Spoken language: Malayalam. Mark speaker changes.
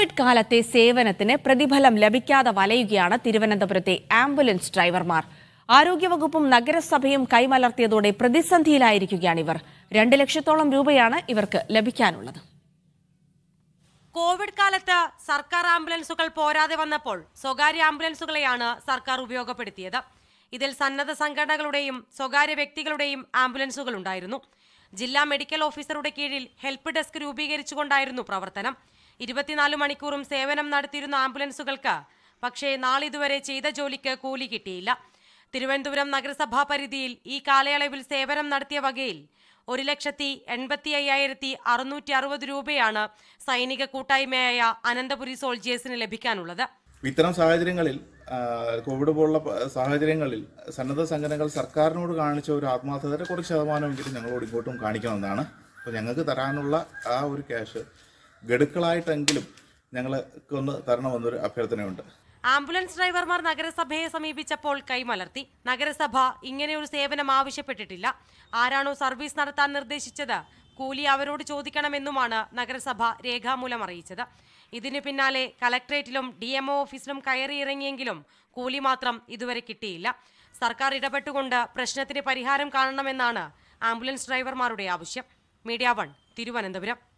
Speaker 1: കോവിഡ് കാലത്തെ സേവനത്തിന് പ്രതിഫലം ലഭിക്കാതെ വലയുകയാണ് തിരുവനന്തപുരത്തെ ആംബുലൻസ് ഡ്രൈവർമാർ ആരോഗ്യവകുപ്പും നഗരസഭയും കൈമലർത്തിയതോടെ പ്രതിസന്ധിയിലായിരിക്കുകയാണ് ഇവർ രണ്ട് ലക്ഷത്തോളം രൂപയാണ് ഇവർക്ക് ലഭിക്കാനുള്ളത്
Speaker 2: കോവിഡ് കാലത്ത് സർക്കാർ ആംബുലൻസുകൾ പോരാതെ വന്നപ്പോൾ സ്വകാര്യ ആംബുലൻസുകളെയാണ് സർക്കാർ ഉപയോഗപ്പെടുത്തിയത് ഇതിൽ സന്നദ്ധ സംഘടനകളുടെയും സ്വകാര്യ വ്യക്തികളുടെയും ആംബുലൻസുകൾ ഉണ്ടായിരുന്നു ജില്ലാ മെഡിക്കൽ ഓഫീസറുടെ കീഴിൽ ഹെൽപ്പ് ഡെസ്ക് രൂപീകരിച്ചുകൊണ്ടായിരുന്നു പ്രവർത്തനം ഇരുപത്തിനാല് മണിക്കൂറും സേവനം നടത്തിയിരുന്ന ആംബുലൻസുകൾക്ക് പക്ഷേ നാളിതുവരെ ചെയ്ത ജോലിക്ക് കൂലി കിട്ടിയില്ല തിരുവനന്തപുരം നഗരസഭാ പരിധിയിൽ ഈ കാലയളവിൽ സേവനം നടത്തിയ വകയിൽ ഒരു ലക്ഷത്തി എൺപത്തി അയ്യായിരത്തി അറുന്നൂറ്റി അറുപത് രൂപയാണ് സൈനിക കൂട്ടായ്മയായ അനന്തപുരി സോൾജിയേഴ്സിന് ലഭിക്കാനുള്ളത്
Speaker 3: ഇത്തരം സാഹചര്യങ്ങളിൽ കോവിഡ് പോലുള്ള സാഹചര്യങ്ങളിൽ സന്നദ്ധ സംഘടനകൾ സർക്കാരിനോട് കാണിച്ച ഒരു ആത്മാർത്ഥതയുടെ കുറച്ച് ശതമാനമെങ്കിലും ഞങ്ങളോട് ഇങ്ങോട്ടും കാണിക്കണമെന്നാണ് അപ്പോൾ ഞങ്ങൾക്ക് തരാനുള്ള ആ ഒരു ക്യാഷ് ഗഡുക്കളായിട്ടെങ്കിലും ഞങ്ങൾക്ക് ഒന്ന് തരണമെന്നൊരു അഭ്യർത്ഥനയുണ്ട്
Speaker 2: ആംബുലൻസ് ഡ്രൈവർമാർ നഗരസഭയെ സമീപിച്ചപ്പോൾ കൈമലർത്തി നഗരസഭ ഇങ്ങനെയൊരു സേവനം ആവശ്യപ്പെട്ടിട്ടില്ല ആരാണോ സർവീസ് നടത്താൻ നിർദ്ദേശിച്ചത് കൂലി അവരോട് ചോദിക്കണമെന്നുമാണ് നഗരസഭ രേഖാമൂലം അറിയിച്ചത് ഇതിനു പിന്നാലെ കലക്ട്രേറ്റിലും ഡി ഒ ഓഫീസിലും കയറിയിറങ്ങിയെങ്കിലും കൂലി മാത്രം ഇതുവരെ കിട്ടിയില്ല സർക്കാർ ഇടപെട്ടുകൊണ്ട് പ്രശ്നത്തിന് പരിഹാരം കാണണമെന്നാണ് ആംബുലൻസ് ഡ്രൈവർമാരുടെ ആവശ്യം മീഡിയ വൺ തിരുവനന്തപുരം